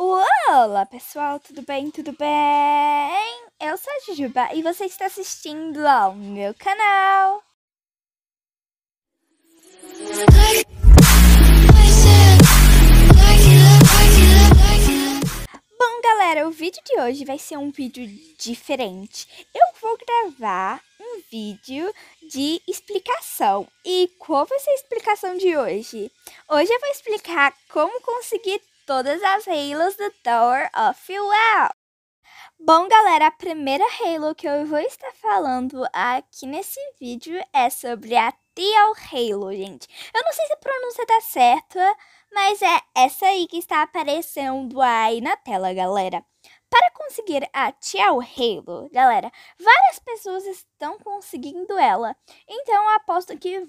Olá pessoal, tudo bem? Tudo bem? Eu sou a Jujuba e você está assistindo ao meu canal. Bom galera, o vídeo de hoje vai ser um vídeo diferente. Eu vou gravar um vídeo de explicação. E qual vai ser a explicação de hoje? Hoje eu vou explicar como conseguir todas as Halos do Tower of Well. Bom, galera, a primeira Halo que eu vou estar falando aqui nesse vídeo é sobre a Teal Halo, gente. Eu não sei se a pronúncia tá certa, mas é essa aí que está aparecendo aí na tela, galera. Para conseguir a Tial Halo, galera, várias pessoas estão conseguindo ela. Então eu aposto que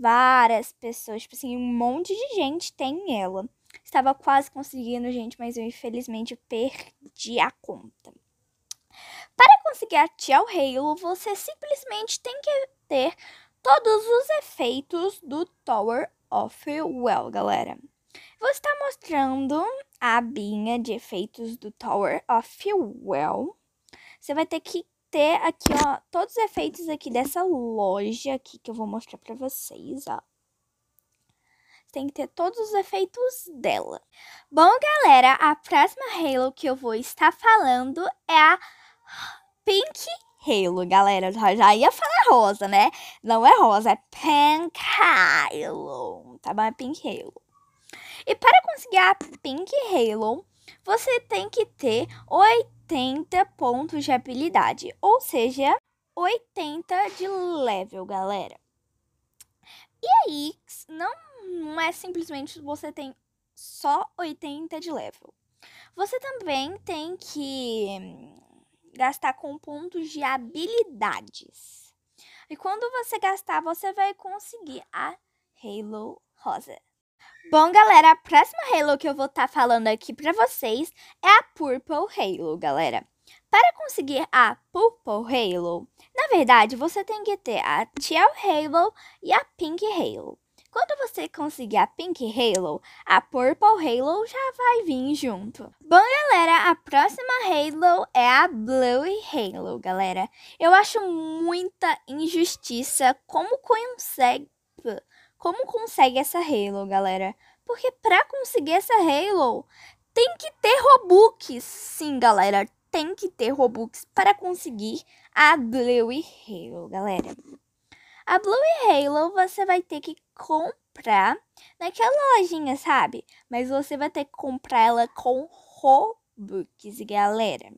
várias pessoas, tipo assim, um monte de gente tem ela. Estava quase conseguindo, gente, mas eu infelizmente perdi a conta. Para conseguir atear o Halo, você simplesmente tem que ter todos os efeitos do Tower of Well, galera. Vou estar mostrando a abinha de efeitos do Tower of Well. Você vai ter que ter aqui, ó, todos os efeitos aqui dessa loja aqui que eu vou mostrar pra vocês, ó tem que ter todos os efeitos dela. Bom, galera, a próxima Halo que eu vou estar falando é a Pink Halo, galera. Já, já ia falar rosa, né? Não é rosa, é Pink Halo. Tá bom? É Pink Halo. E para conseguir a Pink Halo, você tem que ter 80 pontos de habilidade, ou seja, 80 de level, galera. E aí, não não é simplesmente você tem só 80 de level. Você também tem que gastar com pontos de habilidades. E quando você gastar, você vai conseguir a Halo Rosa. Bom, galera, a próxima Halo que eu vou estar tá falando aqui para vocês é a Purple Halo, galera. Para conseguir a Purple Halo, na verdade, você tem que ter a Teal Halo e a Pink Halo. Quando você conseguir a Pink Halo, a Purple Halo já vai vir junto. Bom, galera, a próxima Halo é a Blue Halo, galera. Eu acho muita injustiça como consegue, como consegue essa Halo, galera. Porque para conseguir essa Halo, tem que ter Robux. Sim, galera, tem que ter Robux para conseguir a Blue Halo, galera. A Blue Halo você vai ter que comprar naquela lojinha, sabe? Mas você vai ter que comprar ela com Robux, galera.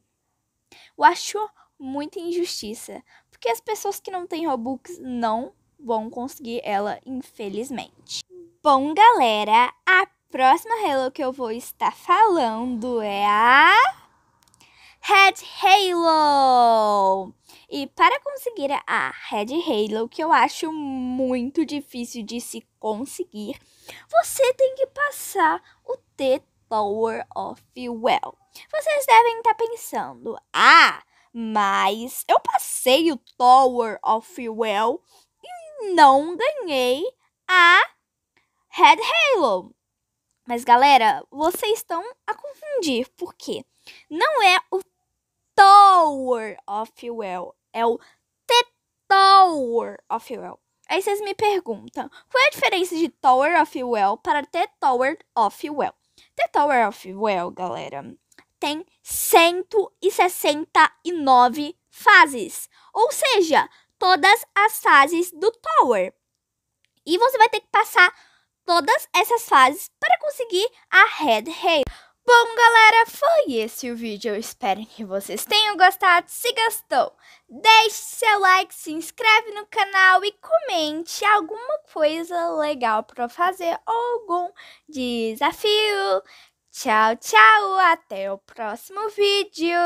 Eu acho muita injustiça, porque as pessoas que não têm Robux não vão conseguir ela, infelizmente. Bom, galera, a próxima Halo que eu vou estar falando é a Red Halo. E para conseguir a Red Halo, que eu acho muito difícil de se conseguir, você tem que passar o T Tower of Well. Vocês devem estar tá pensando, ah, mas eu passei o Tower of Well e não ganhei a Red Halo. Mas galera, vocês estão a confundir, porque não é o Tower of Well, é o The Tower of Well. Aí vocês me perguntam, qual é a diferença de Tower of Well para The Tower of Well? The Tower of Well, galera, tem 169 fases, ou seja, todas as fases do Tower. E você vai ter que passar todas essas fases para conseguir a Red Hail. Bom, galera, foi esse o vídeo. Eu espero que vocês tenham gostado. Se gostou, deixe seu like, se inscreve no canal e comente alguma coisa legal para fazer ou algum desafio. Tchau, tchau, até o próximo vídeo.